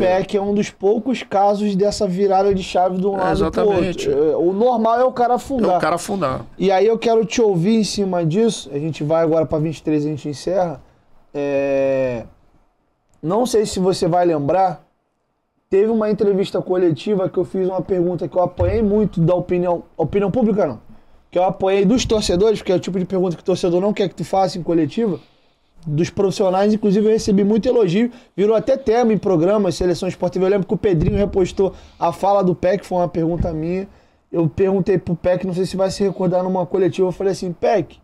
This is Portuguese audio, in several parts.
PEC é um dos poucos casos dessa virada de chave de um é, lado exatamente. pro outro. É, o normal é o cara afundar. É o cara afundar. E aí eu quero te ouvir em cima disso. A gente vai agora para 23 e a gente encerra. É... Não sei se você vai lembrar, teve uma entrevista coletiva que eu fiz uma pergunta que eu apanhei muito da opinião, opinião pública não, que eu apanhei dos torcedores, porque é o tipo de pergunta que o torcedor não quer que tu faça em coletiva dos profissionais, inclusive eu recebi muito elogio, virou até tema em programas, seleção esportiva. Eu lembro que o Pedrinho repostou a fala do PEC, foi uma pergunta minha. Eu perguntei pro PEC, não sei se vai se recordar numa coletiva, eu falei assim: PEC,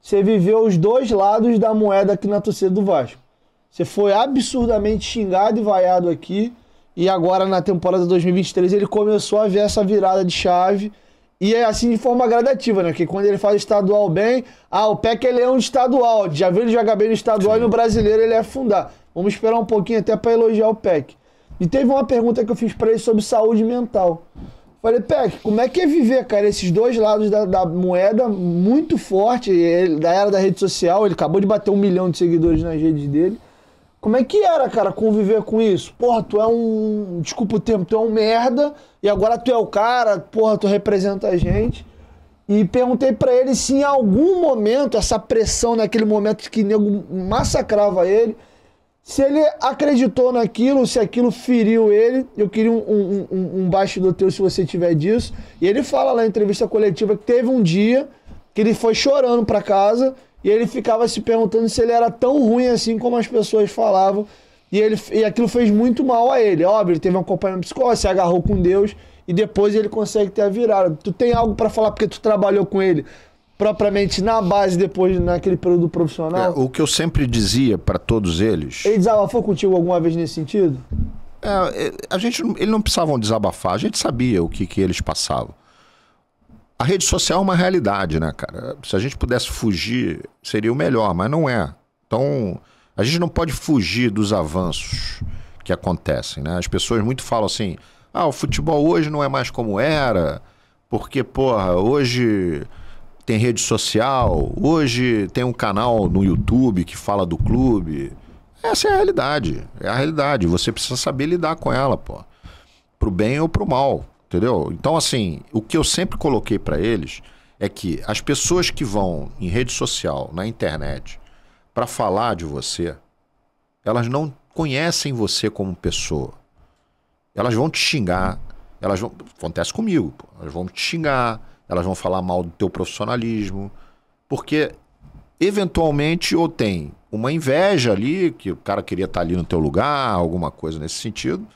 você viveu os dois lados da moeda aqui na torcida do Vasco. Você foi absurdamente xingado e vaiado aqui, e agora na temporada 2023 ele começou a ver essa virada de chave e é assim de forma gradativa, né? Porque quando ele faz estadual bem, ah, o PEC ele é um estadual. Já viu ele jogar bem no estadual Sim. e no brasileiro ele é fundar. Vamos esperar um pouquinho até para elogiar o PEC. E teve uma pergunta que eu fiz para ele sobre saúde mental. Falei, PEC, como é que é viver, cara, esses dois lados da, da moeda muito forte, ele, da era da rede social, ele acabou de bater um milhão de seguidores nas redes dele. Como é que era, cara, conviver com isso? Porra, tu é um. Desculpa o tempo, tu é um merda, e agora tu é o cara, porra, tu representa a gente. E perguntei para ele se em algum momento, essa pressão naquele momento que nego massacrava ele, se ele acreditou naquilo, se aquilo feriu ele. Eu queria um, um, um, um teu se você tiver disso. E ele fala lá na entrevista coletiva que teve um dia que ele foi chorando para casa e ele ficava se perguntando se ele era tão ruim assim como as pessoas falavam. E, ele, e aquilo fez muito mal a ele. Óbvio, ele teve um acompanhamento psicológico, se agarrou com Deus e depois ele consegue ter a virada. Tu tem algo para falar porque tu trabalhou com ele propriamente na base depois naquele período profissional? É, o que eu sempre dizia para todos eles. Ele desabafou contigo alguma vez nesse sentido? É, é a gente, eles não precisavam desabafar, a gente sabia o que, que eles passavam. A rede social é uma realidade, né, cara? Se a gente pudesse fugir, seria o melhor, mas não é. Então, a gente não pode fugir dos avanços que acontecem, né? As pessoas muito falam assim: ah, o futebol hoje não é mais como era, porque, porra, hoje tem rede social, hoje tem um canal no YouTube que fala do clube. Essa é a realidade, é a realidade. Você precisa saber lidar com ela, pô. Pro bem ou pro mal entendeu? Então, assim, o que eu sempre coloquei para eles é que as pessoas que vão em rede social, na internet, para falar de você, elas não conhecem você como pessoa. Elas vão te xingar, elas vão, acontece comigo, pô, elas vão te xingar, elas vão falar mal do teu profissionalismo, porque eventualmente ou tem uma inveja ali que o cara queria estar tá ali no teu lugar, alguma coisa nesse sentido,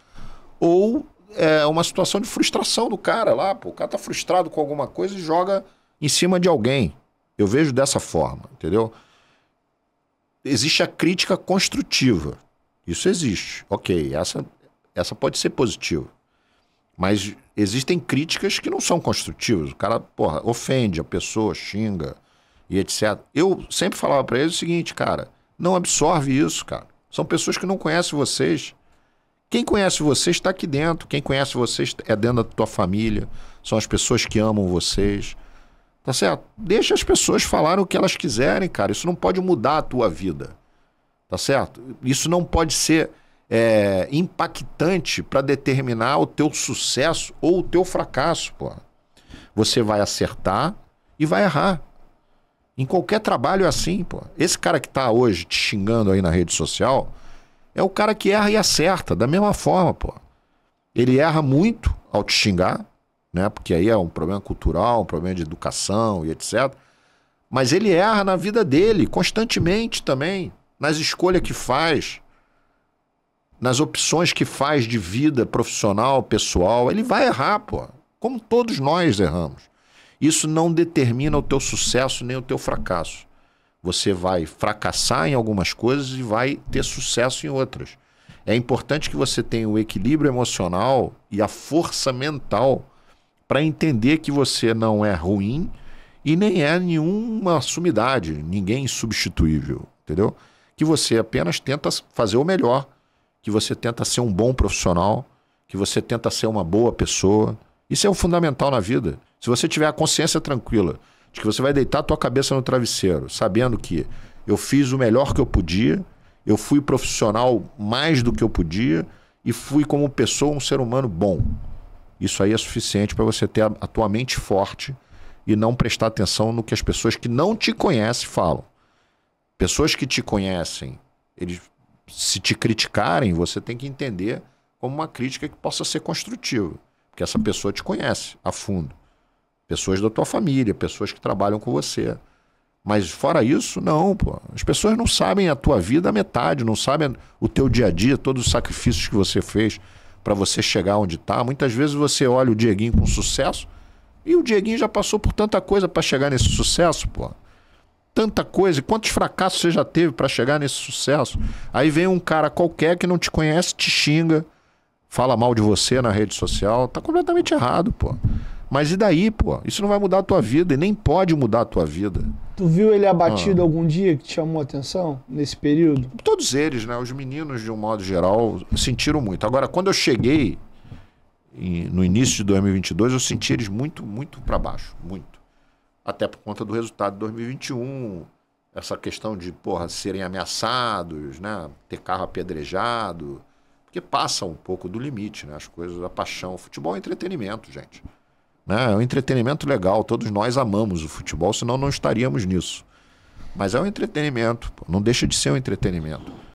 ou é uma situação de frustração do cara lá, pô. O cara tá frustrado com alguma coisa e joga em cima de alguém. Eu vejo dessa forma, entendeu? Existe a crítica construtiva. Isso existe. Ok, essa, essa pode ser positiva. Mas existem críticas que não são construtivas. O cara, porra, ofende a pessoa, xinga e etc. Eu sempre falava para eles o seguinte, cara, não absorve isso, cara. São pessoas que não conhecem vocês quem conhece você está aqui dentro. Quem conhece você é dentro da tua família. São as pessoas que amam vocês. Tá certo? Deixa as pessoas falarem o que elas quiserem, cara. Isso não pode mudar a tua vida. Tá certo? Isso não pode ser é, impactante para determinar o teu sucesso ou o teu fracasso, pô. Você vai acertar e vai errar. Em qualquer trabalho é assim, pô. Esse cara que tá hoje te xingando aí na rede social, é o cara que erra e acerta, da mesma forma, pô. Ele erra muito ao te xingar, né? Porque aí é um problema cultural, um problema de educação e etc. Mas ele erra na vida dele constantemente também, nas escolhas que faz, nas opções que faz de vida profissional, pessoal. Ele vai errar, pô. Como todos nós erramos. Isso não determina o teu sucesso nem o teu fracasso. Você vai fracassar em algumas coisas e vai ter sucesso em outras. É importante que você tenha o equilíbrio emocional e a força mental para entender que você não é ruim e nem é nenhuma sumidade, ninguém substituível, entendeu? Que você apenas tenta fazer o melhor, que você tenta ser um bom profissional, que você tenta ser uma boa pessoa. Isso é o fundamental na vida. Se você tiver a consciência tranquila de que você vai deitar a tua cabeça no travesseiro, sabendo que eu fiz o melhor que eu podia, eu fui profissional mais do que eu podia e fui como pessoa um ser humano bom. Isso aí é suficiente para você ter a, a tua mente forte e não prestar atenção no que as pessoas que não te conhecem falam. Pessoas que te conhecem, eles se te criticarem, você tem que entender como uma crítica que possa ser construtiva, porque essa pessoa te conhece a fundo pessoas da tua família, pessoas que trabalham com você. Mas fora isso, não, pô. As pessoas não sabem a tua vida a metade, não sabem o teu dia a dia, todos os sacrifícios que você fez para você chegar onde está. Muitas vezes você olha o Dieguinho com sucesso e o Dieguinho já passou por tanta coisa para chegar nesse sucesso, pô. Tanta coisa, e quantos fracassos você já teve para chegar nesse sucesso? Aí vem um cara qualquer que não te conhece, te xinga, fala mal de você na rede social, tá completamente errado, pô. Mas e daí, pô? Isso não vai mudar a tua vida e nem pode mudar a tua vida. Tu viu ele abatido ah. algum dia que te chamou a atenção nesse período? Todos eles, né? Os meninos, de um modo geral, sentiram muito. Agora, quando eu cheguei no início de 2022, eu senti eles muito, muito para baixo. Muito. Até por conta do resultado de 2021 essa questão de porra, serem ameaçados, né? ter carro apedrejado, porque passa um pouco do limite, né? as coisas, a paixão. Futebol é entretenimento, gente. Né? É um entretenimento legal, todos nós amamos o futebol, senão não estaríamos nisso. Mas é um entretenimento, não deixa de ser um entretenimento.